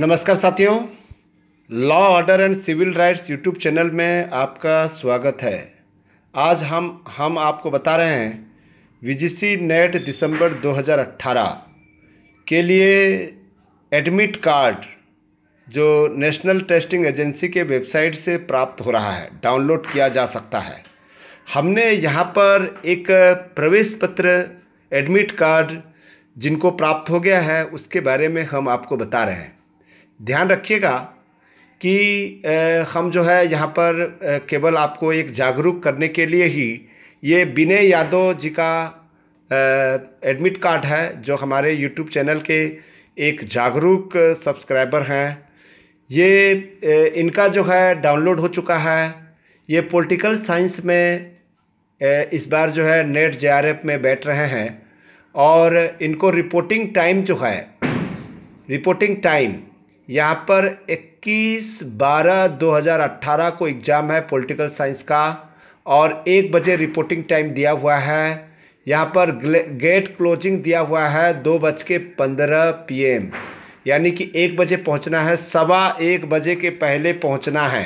नमस्कार साथियों law order and civil rights YouTube channel में आपका स्वागत है आज हम हम आपको बता रहे हैं वीजीसी नेट दिसंबर 2018 के लिए एडमिट कार्ड जो नेशनल टेस्टिंग एजेंसी के वेबसाइट से प्राप्त हो रहा है डाउनलोड किया जा सकता है हमने यहाँ पर एक प्रवेश पत्र एडमिट कार्ड जिनको प्राप्त हो गया है उसके बारे में हम आपको बता रहे हैं ध्यान रखिएगा कि हम जो है यहाँ पर केवल आपको एक जागरूक करने के लिए ही ये विनय यादव जी का एडमिट कार्ड है जो हमारे यूट्यूब चैनल के एक जागरूक सब्सक्राइबर हैं ये इनका जो है डाउनलोड हो चुका है ये पॉलिटिकल साइंस में इस बार जो है नेट जे में बैठ रहे हैं और इनको रिपोर्टिंग टाइम जो है रिपोर्टिंग टाइम यहाँ पर 21 बारह 2018 को एग्ज़ाम है पॉलिटिकल साइंस का और एक बजे रिपोर्टिंग टाइम दिया हुआ है यहाँ पर गेट क्लोजिंग दिया हुआ है दो बज के पंद्रह पी यानी कि एक बजे पहुँचना है सवा एक बजे के पहले पहुँचना है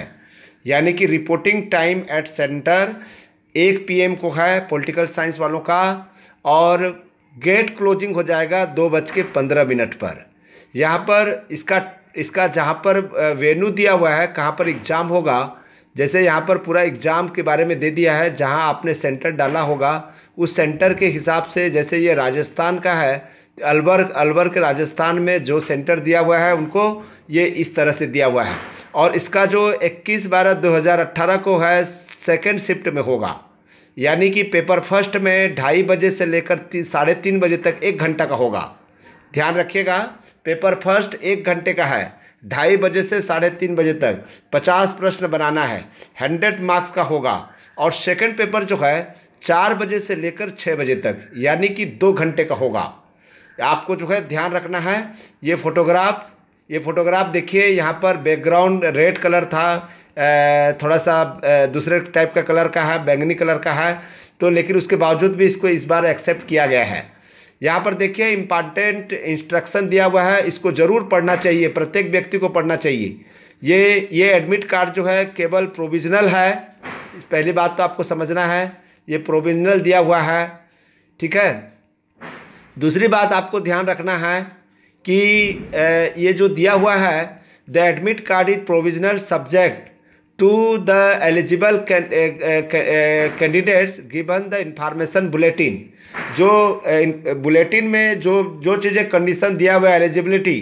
यानी कि रिपोर्टिंग टाइम एट सेंटर एक पीएम को है पॉलिटिकल साइंस वालों का और गेट क्लोजिंग हो जाएगा दो बज के पंद्रह मिनट पर यहाँ पर इसका इसका जहाँ पर वेन्यू दिया हुआ है कहाँ पर एग्ज़ाम होगा जैसे यहाँ पर पूरा एग्ज़ाम के बारे में दे दिया है जहाँ आपने सेंटर डाला होगा उस सेंटर के हिसाब से जैसे ये राजस्थान का है अलवर अलवर के राजस्थान में जो सेंटर दिया हुआ है उनको ये इस तरह से दिया हुआ है और इसका जो 21 बारह 2018 को है सेकेंड शिफ्ट में होगा यानी कि पेपर फर्स्ट में ढाई बजे से लेकर साढ़े तीन बजे तक एक घंटा का होगा ध्यान रखिएगा पेपर फर्स्ट एक घंटे का है ढाई बजे से साढ़े तीन बजे तक पचास प्रश्न बनाना है हंड्रेड मार्क्स का होगा और सेकंड पेपर जो है चार बजे से लेकर छः बजे तक यानी कि दो घंटे का होगा आपको जो है ध्यान रखना है ये फोटोग्राफ ये फोटोग्राफ देखिए यहाँ पर बैकग्राउंड रेड कलर था थोड़ा सा दूसरे टाइप का कलर का है बैंगनी कलर का है तो लेकिन उसके बावजूद भी इसको इस बार एक्सेप्ट किया गया है यहाँ पर देखिए इम्पॉर्टेंट इंस्ट्रक्शन दिया हुआ है इसको जरूर पढ़ना चाहिए प्रत्येक व्यक्ति को पढ़ना चाहिए ये ये एडमिट कार्ड जो है केवल प्रोविजनल है पहली बात तो आपको समझना है ये प्रोविजनल दिया हुआ है ठीक है दूसरी बात आपको ध्यान रखना है कि ये जो दिया हुआ है the admit card is provisional subject to the eligible uh, uh, uh, candidates given the information bulletin जो बुलेटिन में जो जो चीज़ें कंडीशन दिया हुआ है एलिजिबिलिटी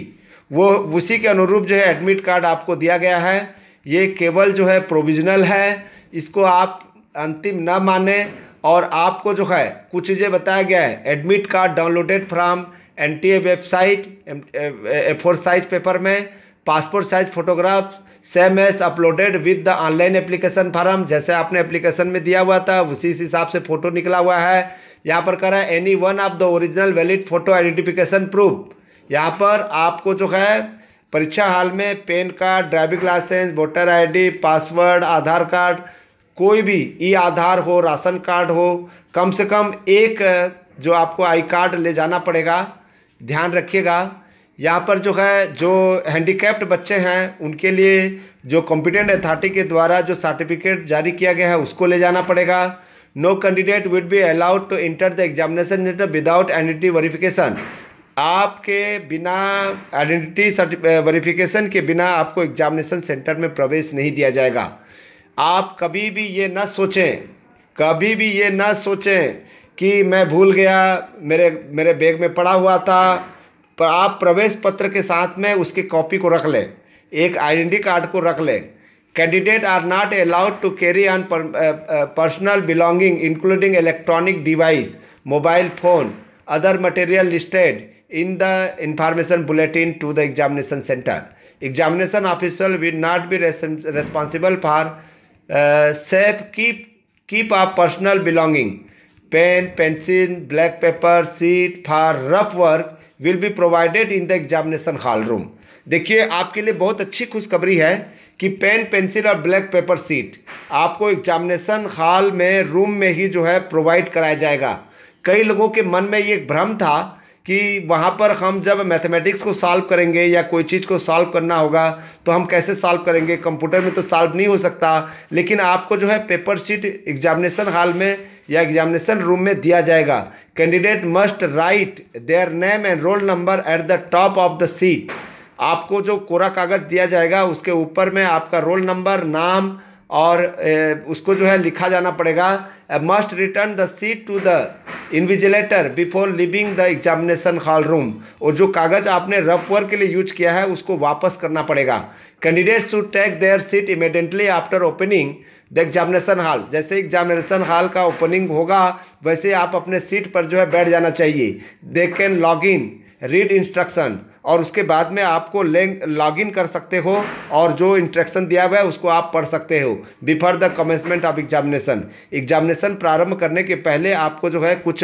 वो उसी के अनुरूप जो है एडमिट कार्ड आपको दिया गया है ये केवल जो है प्रोविजनल है इसको आप अंतिम ना माने और आपको जो है कुछ चीज़ें बताया गया है admit card downloaded from N T A website A four size paper में passport size photograph same as uploaded with the online application form जैसे आपने एप्लीकेशन में दिया हुआ था उसी हिसाब से फोटो निकला हुआ है यहाँ पर कह रहा है any one of the original valid photo identification proof यहाँ पर आपको जो है परीक्षा हाल में PAN card driving licence voter ID password Aadhaar card कोई भी ई आधार हो राशन कार्ड हो कम से कम एक जो आपको आई कार्ड ले जाना पड़ेगा ध्यान रखिएगा यहाँ पर जो है जो हैंडीकैप्ड बच्चे हैं उनके लिए जो कॉम्पिटेंट अथॉरिटी के द्वारा जो सर्टिफिकेट जारी किया गया है उसको ले जाना पड़ेगा no candidate will be allowed to enter the examination centre without identity verification आपके बिना आइडेंटिटी वेरिफिकेशन के बिना आपको एग्जामिनेशन सेंटर में प्रवेश नहीं दिया जाएगा आप कभी भी ये ना सोचें कभी भी ये ना सोचें कि मैं भूल गया मेरे मेरे बैग में पड़ा हुआ था पर आप प्रवेश पत्र के साथ में उसकी कॉपी को रख लें एक आइडेंटिटी कार्ड को रख लें candidate are not allowed to carry on personal belonging including electronic device mobile phone other material listed in the information bulletin to the examination centre examination officer will not be responsible for safe keep keep आप personal belonging pen pencil black paper sheet for rough work will be provided in the examination hall room देखिए आपके लिए बहुत अच्छी खुशखबरी है कि pen pencil और ब्लैक पेपर सीट आपको एग्जामिनेशन हॉल में रूम में ही जो है प्रोवाइड कराया जाएगा कई लोगों के मन में ये भ्रम था कि वहाँ पर हम जब मैथमेटिक्स को सॉल्व करेंगे या कोई चीज़ को सॉल्व करना होगा तो हम कैसे सॉल्व करेंगे कंप्यूटर में तो सॉल्व नहीं हो सकता लेकिन आपको जो है पेपर शीट एग्जामिनेशन हॉल में या एग्जामिनेशन रूम में दिया जाएगा candidate must write their name and roll number at the top of the sheet आपको जो कोरा कागज़ दिया जाएगा उसके ऊपर में आपका रोल नंबर नाम और ए, उसको जो है लिखा जाना पड़ेगा must return the sheet to the invigilator before leaving the examination hall room और जो कागज़ आपने रफ वर्क के लिए यूज किया है उसको वापस करना पड़ेगा candidates to take their seat immediately after opening the examination hall जैसे एग्जामिनेशन हॉल का ओपनिंग होगा वैसे आप अपने सीट पर जो है बैठ जाना चाहिए they can log in read instruction और उसके बाद में आपको लॉगिन कर सकते हो और जो इंस्ट्रक्शन दिया हुआ है उसको आप पढ़ सकते हो before the commencement of examination examination प्रारंभ करने के पहले आपको जो है कुछ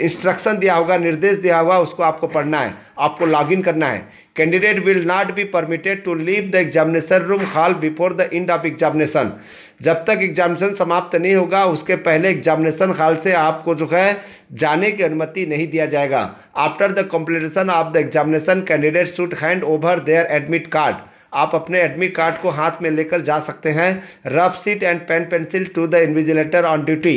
इंस्ट्रक्शन दिया होगा निर्देश दिया होगा उसको आपको पढ़ना है आपको लॉगिन करना है candidate will not be permitted to leave the examination room hall before the end of examination जब तक एग्जामिनेशन समाप्त नहीं होगा उसके पहले एग्जामिनेशन हॉल से आपको जो है जाने की अनुमति नहीं दिया जाएगा after the completion of the examination candidate should hand over their admit card आप अपने एडमिट कार्ड को हाथ में लेकर जा सकते हैं rough sheet and pen pencil to the invigilator on duty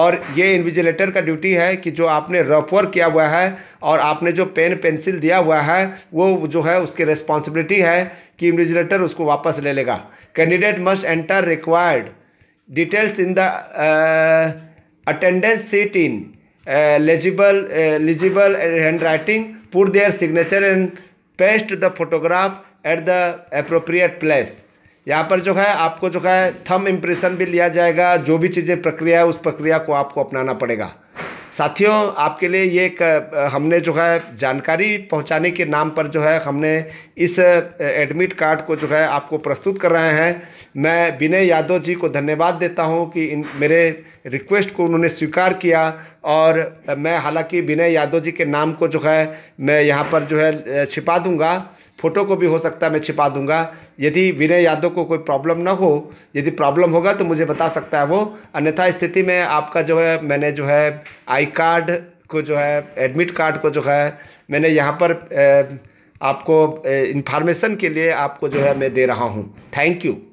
और ये इन्विजिलेटर का ड्यूटी है कि जो आपने रफ वर्क किया हुआ है और आपने जो पेन पेंसिल दिया हुआ है वो जो है उसकी रिस्पॉन्सिबिलिटी है कि इन्विजिलेटर उसको वापस ले लेगा candidate must enter required details in the attendance sheet in eligible eligible hand writing put their signature and paste the photograph at the appropriate place यहाँ पर जो है आपको जो है थम इम्प्रेशन भी लिया जाएगा जो भी चीज़ें प्रक्रिया है उस प्रक्रिया को आपको अपनाना पड़ेगा साथियों आपके लिए ये एक हमने जो है जानकारी पहुंचाने के नाम पर जो है हमने इस एडमिट कार्ड को जो है आपको प्रस्तुत कर रहे हैं मैं विनय यादव जी को धन्यवाद देता हूं कि इन मेरे रिक्वेस्ट को उन्होंने स्वीकार किया और मैं हालांकि विनय यादव जी के नाम को जो है मैं यहां पर जो है छिपा दूंगा फ़ोटो को भी हो सकता है मैं छिपा दूंगा यदि विनय यादव को कोई प्रॉब्लम ना हो यदि प्रॉब्लम होगा तो मुझे बता सकता है वो अन्यथा स्थिति में आपका जो है मैंने जो है आई कार्ड को जो है एडमिट कार्ड को जो है मैंने यहाँ पर आपको इन्फॉर्मेशन के लिए आपको जो है मैं दे रहा हूँ थैंक यू